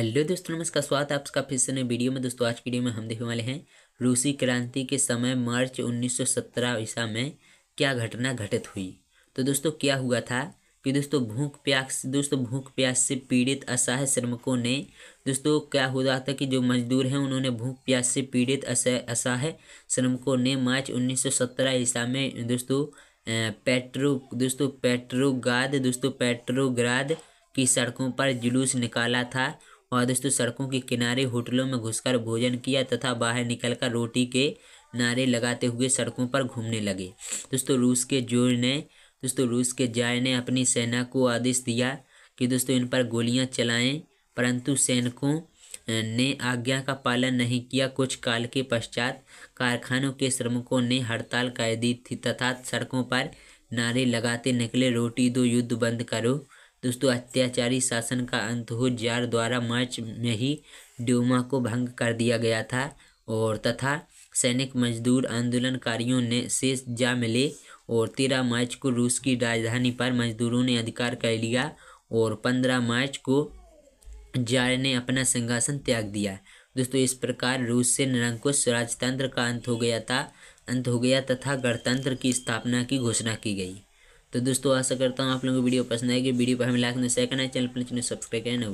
hello दोस्तों नमस्कार स्वागत है आपका फिर से नए वीडियो में दोस्तों आज की वीडियो में हम देखने वाले हैं रूसी क्रांति के समय मार्च 1917 ईसा में क्या घटना घटित हुई तो दोस्तों क्या हुआ था कि दोस्तों भूख प्यास दोस्तों भूख प्यास से पीड़ित असहाय श्रमिकों ने दोस्तों क्या हो रहा था कि जो मजदूर हैं उन्होंने भूख प्यास से पीड़ित असहाय श्रमिकों ने मार्च उन्नीस ईसा में दोस्तों पेट्रो दोस्तों पेट्रोगाद दोस्तों पेट्रोग्राद की सड़कों पर जुलूस निकाला था और दोस्तों सड़कों के किनारे होटलों में घुसकर भोजन किया तथा बाहर निकलकर रोटी के नारे लगाते हुए सड़कों पर घूमने लगे दोस्तों रूस के जोर ने दोस्तों रूस के जाय ने अपनी सेना को आदेश दिया कि दोस्तों इन पर गोलियां चलाएं परंतु सैनिकों ने आज्ञा का पालन नहीं किया कुछ काल के पश्चात कारखानों के श्रमिकों ने हड़ताल कर दी थी तथा सड़कों पर नारे लगाते निकले रोटी दो युद्ध बंद करो दोस्तों अत्याचारी शासन का अंत हो जार द्वारा मार्च में ही ड्यूमा को भंग कर दिया गया था और तथा सैनिक मजदूर आंदोलनकारियों ने से जा मिले और तेरह मार्च को रूस की राजधानी पर मजदूरों ने अधिकार कर लिया और पंद्रह मार्च को जार ने अपना सिंहासन त्याग दिया दोस्तों इस प्रकार रूस से निरंकुश राजतंत्र का अंत हो गया था अंत हो गया तथा गणतंत्र की स्थापना की घोषणा की गई तो दोस्तों आशा करता हूँ आप लोगों को वीडियो पसंद आएगी वीडियो पर हमें लाइक नहीं सेकंड है चैनल पर सब्सक्राइब करना